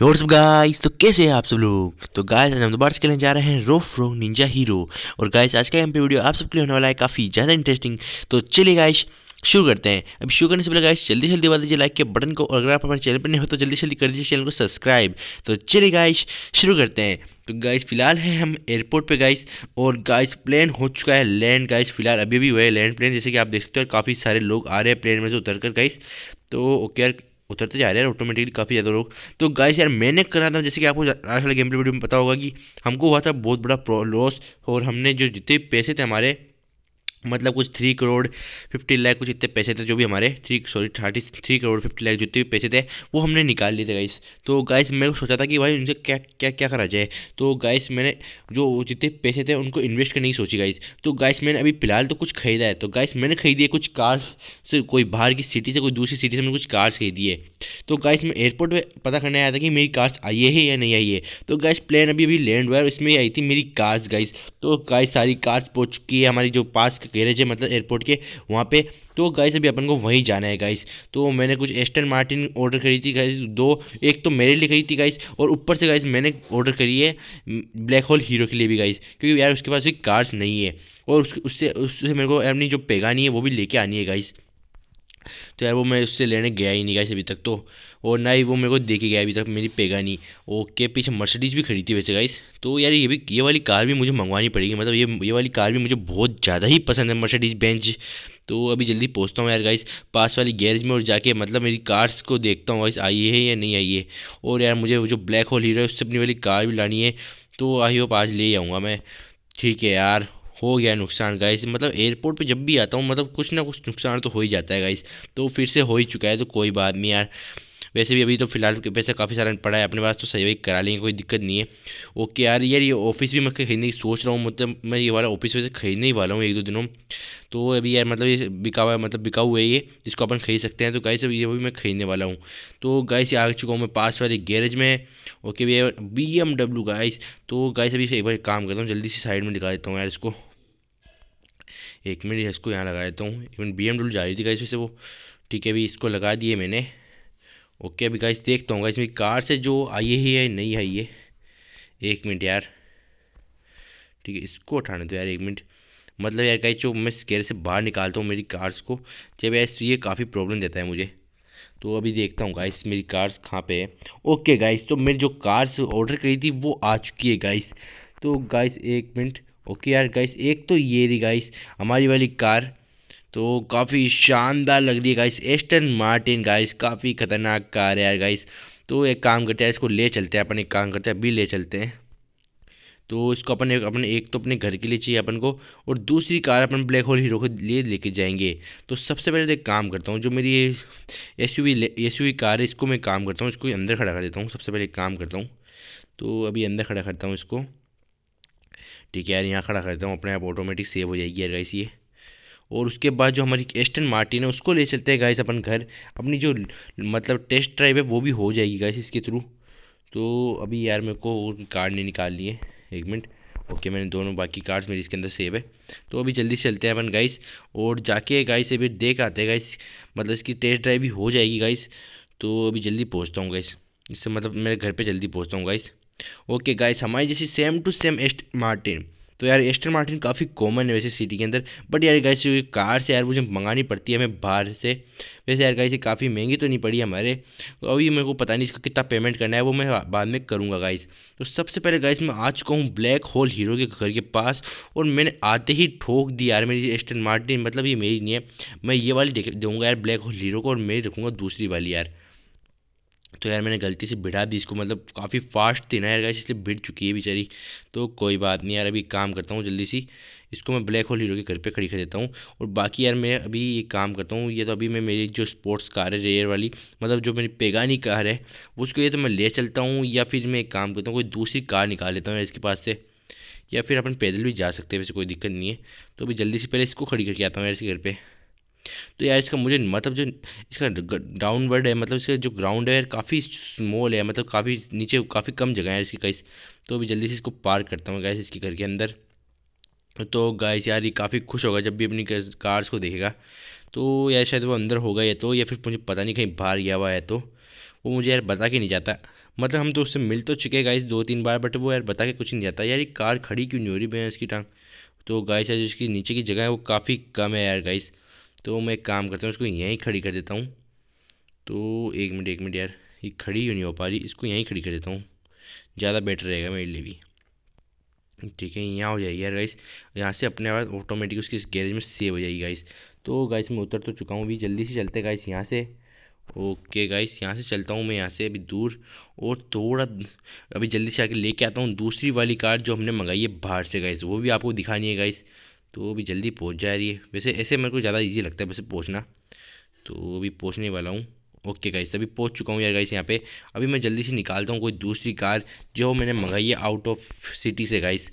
सब गाइस तो कैसे हैं आप सब लोग तो गाइस आज हम दोबारा से खेलने जा रहे हैं रोफ रो निंजा हीरो और गाइस आज का यहाँ पे वीडियो आप सबके लिए होने वाला है काफ़ी ज़्यादा इंटरेस्टिंग तो चलिए गाइस शुरू करते हैं अभी शुरू करने से पहले गाइस जल्दी जल्दी बता दीजिए लाइक के बटन को और अगर आप हमारे चैनल पर नहीं हो तो जल्दी जल्दी कर दीजिए चैनल को सब्सक्राइब तो चलिए गाइस शुरू करते हैं तो गाइस फिलहाल है हम एयरपोर्ट पे गाइस और गाइस प्लेन हो चुका है लैंड गाइस फिलहाल अभी भी हुआ है लैंड प्लेन जैसे कि आप देख सकते हो काफ़ी सारे लोग आ रहे हैं प्लेन में से उतर कर गाइस तो ओके यार उतरते जा रहे हैं ऑटोमेटिकली काफ़ी ज़्यादा लोग तो गाइस यार मैंने करा था जैसे कि आपको लास्ट वाले गेम प्ले वीडियो में पता होगा कि हमको हुआ था बहुत बड़ा लॉस और हमने जो जितने पैसे थे हमारे मतलब कुछ थ्री करोड़ फिफ्टी लाख कुछ इतने पैसे थे जो भी हमारे three sorry thirty three crore fifty lakh जितने भी पैसे थे वो हमने निकाल लिए थे गाइस तो गाइस मैंने सोचा था कि भाई उनसे क्या क्या क्या करा जाए तो गाइस मैंने जो जितने पैसे थे उनको इन्वेस्ट करने की सोची गाइस तो गाइस मैंने अभी फिलहाल तो कुछ खरीदा है तो गाइस मैंने खरीदी है कुछ कार्स से कोई बाहर की सिटी से कोई दूसरी सिटी से मैंने कुछ कार्स खरीदी है तो गाइस मैं एयरपोर्ट पर पता करने आया था कि मेरी कार्स आई है या नहीं आई है तो गाइस प्लान अभी अभी लैंड हुआ है उसमें आई थी मेरी कार्स गाइस तो गाइस सारी कार्स पहुँच चुकी है हमारी जो पास गैरेज है मतलब एयरपोर्ट के वहाँ पे तो गाइस अभी अपन को वहीं जाना है गाइस तो मैंने कुछ एस्टन मार्टिन ऑर्डर करी थी गाइस दो एक तो मेरे लिए करी थी गाइस और ऊपर से गाइस मैंने ऑर्डर करी है ब्लैक होल हीरो के लिए भी गाइस क्योंकि यार उसके पास भी कार्स नहीं है और उससे उससे मेरे को अपनी जो पेगानी है वो भी लेके आनी है गाइस तो यार वो मैं उससे लेने गया ही नहीं गाइस अभी तक तो और ना ही वो मेरे को देखे गया अभी तक मेरी पेगा नहीं ओके पीछे मर्सिडीज भी खरीदी वैसे गाइस तो यार ये भी ये वाली कार भी मुझे मंगवानी पड़ेगी मतलब ये ये वाली कार भी मुझे बहुत ज़्यादा ही पसंद है मर्सिडीज बेंच तो अभी जल्दी पहुँचता हूँ यार गाइस पास वाली गैरेज में और जाके मतलब मेरी कार्स को देखता हूँ गाइस आई है या नहीं आई है और यार मुझे जो ब्लैक होल हीरो है उससे अपनी वाली कार भी लानी है तो आई होप आज ले आऊँगा मैं ठीक है यार हो गया नुकसान गाइस मतलब एयरपोर्ट पे जब भी आता हूँ मतलब कुछ ना कुछ नुकसान तो हो ही जाता है गाइस तो फिर से हो ही चुका है तो कोई बात नहीं यार वैसे भी अभी तो फिलहाल पैसा काफ़ी सारा पड़ा है अपने पास तो सही वही करा लेंगे कोई दिक्कत नहीं है ओके यार यार ये ऑफिस भी मैं खरीदने की सोच रहा हूँ मतलब मैं ये वाला ऑफिस वैसे खरीदने ही वाला हूँ एक दो दिनों तो अभी यार मतलब ये बिका हुआ है मतलब बिका हुआ है ये जिसको अपन खरीद सकते हैं तो गाइस ये भी मैं खरीदने वाला हूँ तो गाइस आ चुका हूँ मैं पास वाले गैरेज में okay B M W guys तो गाइस अभी एक बार काम करता हूँ जल्दी से साइड में दिखा देता हूँ यार इसको एक मिनट इसको यहाँ लगा देता हूँ इवन बी एम जा रही थी गाइस वैसे वो ठीक है अभी इसको लगा दिए मैंने ओके अभी गाइस देखता हूँ गाइस मेरी कार से जो आई ही है नहीं आई है एक मिनट यार ठीक है इसको उठाने दो यार एक मिनट मतलब यार गाइस जो मैं स्केर से बाहर निकालता हूँ मेरी कार्स को जब यार ये काफ़ी प्रॉब्लम देता है मुझे तो अभी देखता हूँ गाइस मेरी कार्स कहाँ पे है ओके गाइस तो मेरी जो कार्स ऑर्डर करी थी वो आ चुकी है गाइस तो गाइस एक मिनट ओके यार गाइस एक तो ये रही गाइस हमारी वाली कार तो काफ़ी शानदार लग रही है गाइस एस्टन मार्टिन गाइस काफ़ी ख़तरनाक कार है यार गाइस तो एक काम करते हैं इसको ले चलते हैं अपन एक काम करते हैं अभी ले चलते हैं तो इसको अपन एक अपने एक तो अपने घर के लिए चाहिए अपन को और दूसरी कार अपन ब्लैक होल हीरो के लिए लेके जाएंगे तो सबसे पहले तो एक काम करता हूँ जो मेरी ये एस यू कार है इसको मैं काम करता हूँ इसको अंदर खड़ा कर देता हूँ सबसे पहले एक काम करता हूँ तो अभी अंदर खड़ा करता हूँ इसको ठीक है यार यहाँ खड़ा करता हूँ अपने आप ऑटोमेटिक सेव हो जाएगी यार गाइस ये और उसके बाद जो हमारी एस्टन मार्टिन है उसको ले चलते हैं गाइस अपन घर अपनी जो मतलब टेस्ट ड्राइव है वो भी हो जाएगी गाइस इसके थ्रू तो अभी यार मेरे को कार्ड नहीं निकाल लिए एक मिनट ओके okay, मैंने दोनों बाकी कार्ड्स मेरी इसके अंदर सेव है तो अभी जल्दी चलते हैं अपन गाइस और जाके गाइस अभी देख आते हैं गाइस मतलब इसकी टेस्ट ड्राइव भी हो जाएगी गाइस तो अभी जल्दी पहुँचता हूँ गाइस इससे मतलब मेरे घर पर जल्दी पहुँचता हूँ गाइस ओके गाइस हमारी जैसी same to same Aston तो यार एस्टर मार्टिन काफ़ी कॉमन है वैसे सिटी के अंदर बट यार गाइस से कार से यार मुझे मंगानी पड़ती है हमें बाहर से वैसे यार गाइस ये काफ़ी महंगी तो नहीं पड़ी हमारे तो अभी मेरे को पता नहीं इसका कितना पेमेंट करना है वो मैं बाद में करूँगा गाइस तो सबसे पहले गाइस मैं आ चुका हूँ ब्लैक होल हीरो के घर के पास और मैंने आते ही ठोक दी यार मेरी एस्टर मार्टिन मतलब ये मेरी नहीं है मैं ये वाली दूँगा यार ब्लैक होल हीरो को और मैं रखूँगा दूसरी वाली यार तो यार मैंने गलती से भिड़ा दी इसको मतलब काफ़ी फास्ट थी ना यार गाइस इसलिए भिड़ चुकी है बेचारी तो कोई बात नहीं यार अभी काम करता हूँ जल्दी सी इसको मैं ब्लैक होल हीरो के घर पे खड़ी कर देता हूँ और बाकी यार मैं अभी ये काम करता हूँ ये तो अभी मैं मेरी जो स्पोर्ट्स कार है रेयर वाली मतलब जो मेरी पेगानी कार है उसको ये तो मैं ले चलता हूँ या फिर मैं एक काम करता हूँ कोई दूसरी कार निकाल लेता हूँ इसके पास से या फिर अपन पैदल भी जा सकते हैं वैसे कोई दिक्कत नहीं है तो अभी जल्दी से पहले इसको खड़ी करके आता हूँ यार इसके घर पर तो यार इसका मुझे मतलब जो इसका डाउनवर्ड है मतलब इसका जो ग्राउंड है यार काफ़ी स्मॉल है मतलब काफ़ी नीचे काफ़ी कम जगह है इसकी गाइस तो अभी जल्दी से इसको पार करता हूँ गाइस इसके घर के अंदर तो गाइस यार ये काफ़ी खुश होगा जब भी अपनी कार्स को देखेगा तो यार शायद वो अंदर होगा या तो या फिर मुझे पता नहीं कहीं बाहर गया हुआ है तो वो मुझे यार बता के नहीं जाता मतलब हम तो उससे मिल तो चुके गाइस दो तीन बार बट वो यार बता के कुछ नहीं जाता यार ये कार खड़ी क्यों नहीं हो रही है इसकी टांग तो गाइस यार इसकी नीचे की जगह है वो काफ़ी कम है यार गाइस तो मैं एक काम करता हूँ इसको यहीं खड़ी कर देता हूँ तो एक मिनट एक मिनट यार ये खड़ी ही नहीं हो पा रही इसको यहीं खड़ी कर देता हूँ ज़्यादा बेटर रहेगा मेरे लिए भी ठीक है यहाँ हो जाएगी यार गाइस यहाँ से अपने आप ऑटोमेटिक उसकी इस गैरेज में सेव हो जाएगी गाइस तो गाइस मैं उतर तो चुका हूँ अभी जल्दी से चलते गाइस यहाँ से ओके गाइस यहाँ से चलता हूँ मैं यहाँ से अभी दूर और थोड़ा अभी जल्दी से आके लेके आता हूँ दूसरी वाली कार जो हमने मंगाई है बाहर से गाइस वो भी आपको दिखानी है गाइस तो वो भी जल्दी पहुंच जा रही है वैसे ऐसे मेरे को ज़्यादा ईजी लगता है वैसे पहुंचना तो वो भी पहुंचने वाला हूँ ओके गाइस अभी पहुंच चुका हूँ यार गाइस यहाँ पे अभी मैं जल्दी से निकालता हूँ कोई दूसरी कार जो मैंने मंगाई है आउट ऑफ सिटी से गाइस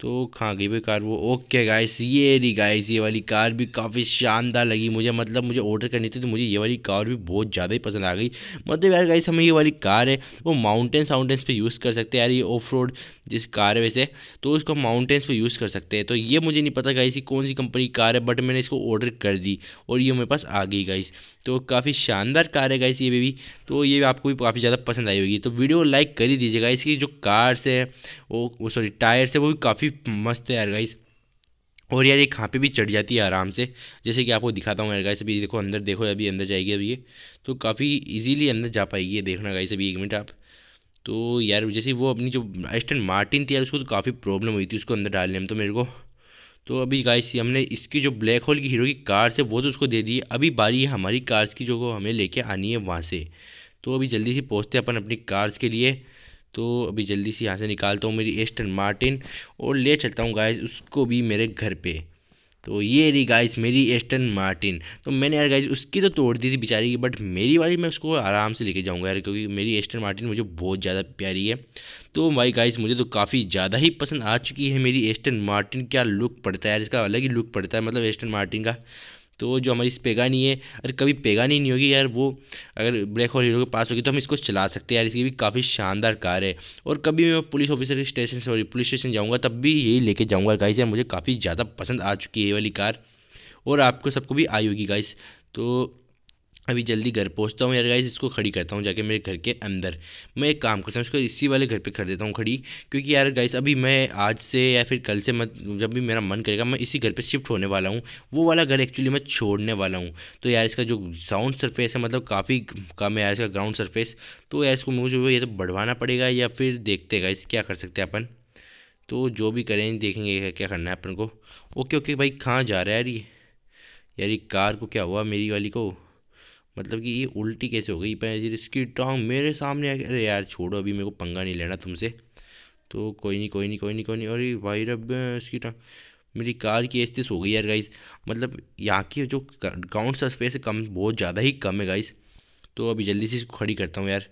तो खा गई भाई कार वो ओके गाइस ये रही गाइस ये वाली कार भी काफ़ी शानदार लगी मुझे मतलब मुझे ऑर्डर करनी थी तो मुझे ये वाली कार भी बहुत ज़्यादा ही पसंद आ गई मतलब यार गाइस हमें ये वाली कार है वो माउंटेन्स वाउंटेन्स पे यूज़ कर सकते हैं यार ये ऑफ रोड जिस कार है वैसे तो उसको माउंटेंस पर यूज़ कर सकते हैं तो ये मुझे नहीं पता गाइस कौन सी कंपनी की कार है बट मैंने इसको ऑर्डर कर दी और ये मेरे पास आ गई गाइस तो काफ़ी शानदार कार है गाइस ये भी तो ये आपको भी काफ़ी ज़्यादा पसंद आई होगी तो वीडियो लाइक कर ही दीजिएगा इसकी जो कार्स है वो सॉरी टायर्स है वो भी काफ़ी काफ़ी मस्त है यार गाइस और यार ये कहाँ पे भी चढ़ जाती है आराम से जैसे कि आपको दिखाता हूँ यार गाइस अभी देखो अंदर देखो अभी अंदर जाएगी अभी ये तो काफ़ी इजीली अंदर जा पाएगी ये देखना गाइस अभी एक मिनट आप तो यार जैसे वो अपनी जो असिस्टेंट मार्टिन थी यार उसको तो काफ़ी प्रॉब्लम हुई थी उसको अंदर डालने में तो मेरे को तो अभी गाइस हमने इसकी जो ब्लैक होल की हीरो की कार से वो तो उसको दे दी अभी बारी है हमारी कार्स की जो हमें लेके आनी है वहाँ से तो अभी जल्दी से पहुँचते हैं अपन अपनी कार्स के लिए तो अभी जल्दी से यहाँ से निकालता हूँ मेरी एस्टन मार्टिन और ले चलता हूँ गाइस उसको भी मेरे घर पे तो ये रही गाइस मेरी एस्टन मार्टिन तो मैंने यार गाइस उसकी तो तोड़ दी थी बेचारी की बट मेरी वाली मैं उसको आराम से लेके जाऊंगा यार क्योंकि मेरी एस्टन मार्टिन मुझे बहुत ज़्यादा प्यारी है तो भाई गाइस मुझे तो काफ़ी ज़्यादा ही पसंद आ चुकी है मेरी एस्टन मार्टिन क्या लुक पड़ता है यार इसका अलग ही लुक पड़ता है मतलब एस्टन मार्टिन का तो जो हमारी पेगानी है अगर कभी पेगानी नहीं होगी यार वो अगर ब्लैक होल हीरो के पास होगी तो हम इसको चला सकते हैं यार इसकी भी काफ़ी शानदार कार है और कभी मैं पुलिस ऑफिसर स्टेशन से पुलिस स्टेशन जाऊँगा तब भी यही लेके जाऊँगा गाइस यार मुझे काफ़ी ज़्यादा पसंद आ चुकी है ये वाली कार और आपको सबको भी आई होगी गाइस तो अभी जल्दी घर पहुंचता हूँ यार गाइस इसको खड़ी करता हूँ जाके मेरे घर के अंदर मैं एक काम करता हूँ इसको इसी वाले घर पे कर देता हूँ खड़ी क्योंकि यार गाइस अभी मैं आज से या फिर कल से मत जब भी मेरा मन करेगा मैं इसी घर पे शिफ्ट होने वाला हूँ वो वाला घर एक्चुअली मैं छोड़ने वाला हूँ तो यार इसका जो साउंड सरफेस है मतलब काफ़ी कम है यार इसका ग्राउंड सरफेस तो यार इसको मुझे ये तो बढ़वाना पड़ेगा या फिर देखते गाइस क्या कर सकते हैं अपन तो जो भी करें देखेंगे क्या करना है अपन को ओके ओके भाई कहाँ जा रहा है यार ये यार ये कार को क्या हुआ मेरी वाली को मतलब कि ये उल्टी कैसे हो गई पैंजर इसकी टांग मेरे सामने आ गया अरे यार छोड़ो अभी मेरे को पंगा नहीं लेना तुमसे तो कोई नहीं कोई नहीं कोई नहीं कोई नहीं अरे भाई रब इसकी टांग मेरी कार की ऐसी हो गई यार गाइस मतलब यहाँ की जो ग्राउंड सरफेस है कम बहुत ज़्यादा ही कम है गाइस तो अभी जल्दी से इसको खड़ी करता हूँ यार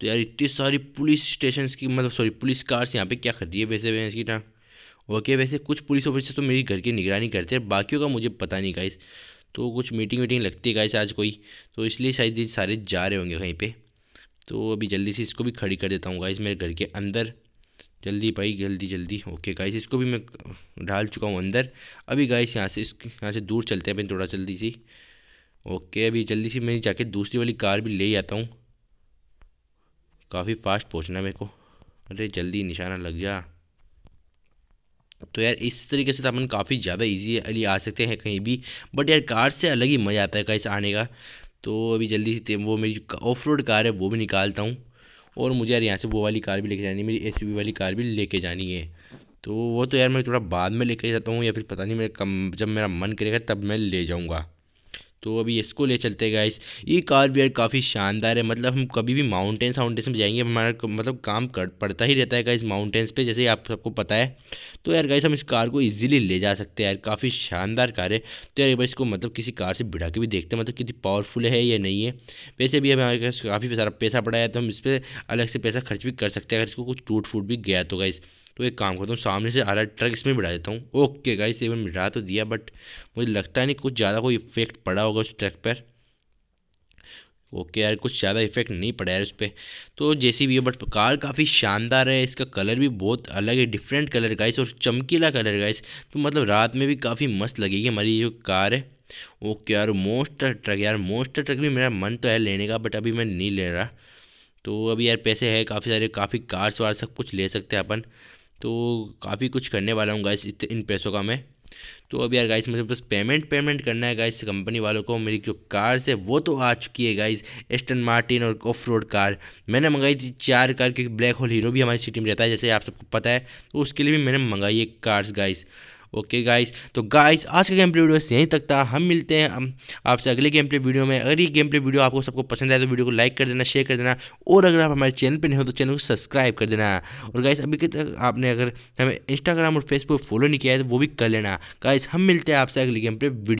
तो यार इतनी सारी पुलिस स्टेशन की मतलब सॉरी पुलिस कार्स यहाँ पे क्या कर है वैसे वैसे इसकी टाँग ओके वैसे कुछ पुलिस ऑफिसर तो मेरी घर की निगरानी करते हैं बाकियों का मुझे पता नहीं गाइस तो कुछ मीटिंग वीटिंग लगती है गाइस आज कोई तो इसलिए शायद ये सारे जा रहे होंगे कहीं पे तो अभी जल्दी से इसको भी खड़ी कर देता हूँ गाइस मेरे घर के अंदर जल्दी भाई जल्दी जल्दी ओके गाइस इसको भी मैं डाल चुका हूँ अंदर अभी गाइस यहाँ से इस यहाँ से दूर चलते हैं अपन थोड़ा जल्दी सी ओके अभी जल्दी सी मैं जाके दूसरी वाली कार भी ले आता हूँ काफ़ी फास्ट पहुँचना मेरे को अरे जल्दी निशाना लग जा तो यार इस तरीके से तो अपन काफ़ी ज़्यादा अली आ सकते हैं कहीं भी बट यार कार से अलग ही मज़ा आता है कहीं आने का तो अभी जल्दी से वो मेरी ऑफ रोड कार है वो भी निकालता हूँ और मुझे यार यहाँ से वो वाली कार भी लेके जानी है मेरी एस वाली कार भी लेके जानी है तो वो तो यार मैं थोड़ा बाद में लेके जाता हूँ या फिर पता नहीं मेरे कम जब मेरा मन करेगा तब मैं ले जाऊँगा तो अभी इसको ले चलते हैं गाइस ये कार वेयर काफ़ी शानदार है मतलब हम कभी भी माउंटेन्स वाउंटेन्स में जाएंगे हमारा मतलब काम कर पड़ता ही रहता है गाइस माउंटेन्स पे जैसे आप सबको पता है तो यार गाइस हम इस कार को इजीली ले जा सकते हैं यार काफ़ी शानदार कार है तो यार बार इसको मतलब किसी कार से भिड़ा के भी देखते हैं मतलब कितनी पावरफुल है या नहीं है वैसे भी हमारे पास काफ़ी सारा पैसा पड़ा है तो हम इस पर अलग से पैसा खर्च भी कर सकते हैं अगर इसको कुछ टूट फूट भी गया तो गाइस तो एक काम करता हूँ सामने से आ रहा ट्रक इसमें बिठा देता हूँ ओके गाइस ये मैंने बिठा तो दिया बट मुझे लगता है नहीं कुछ ज़्यादा कोई इफेक्ट पड़ा होगा उस ट्रक पर ओके यार कुछ ज़्यादा इफेक्ट नहीं पड़ा यार उस पर तो जैसी भी है बट कार काफ़ी शानदार है इसका कलर भी बहुत अलग है डिफरेंट कलर गाइस और चमकीला कलर गाइस तो मतलब रात में भी काफ़ी मस्त लगेगी हमारी जो कार है ओके यार मोस्टर ट्रक यार मोस्टर ट्रक भी मेरा मन तो है लेने का बट अभी मैं नहीं ले रहा तो अभी यार पैसे है काफ़ी सारे काफ़ी कार्स वार सब कुछ ले सकते हैं अपन तो काफ़ी कुछ करने वाला हूँ गाइस इन पैसों का मैं तो अब यार गाइस मुझे बस पेमेंट पेमेंट करना है गाइस कंपनी वालों को मेरी जो कार है वो तो आ चुकी है गाइस एस्टन मार्टिन और ऑफ रोड कार मैंने मंगाई थी चार कार क्योंकि ब्लैक होल हीरो भी हमारी सिटी में रहता है जैसे आप सबको पता है तो उसके लिए भी मैंने मंगाई है कार्स गाइस ओके गाइस तो गाइस आज का गेम प्ले वीडियो यहीं तक था हम मिलते हैं आपसे अगले गेम प्ले वीडियो में अगर ये गेम प्ले वीडियो आपको सबको पसंद आए तो वीडियो को लाइक कर देना शेयर कर देना और अगर आप हमारे चैनल पर नहीं हो तो चैनल को सब्सक्राइब कर देना और गाइस अभी तक आपने अगर हमें इंस्टाग्राम और फेसबुक फॉलो नहीं किया है तो वो भी कर लेना गाइस हम मिलते हैं आपसे अगले गेम प्ले वीडियो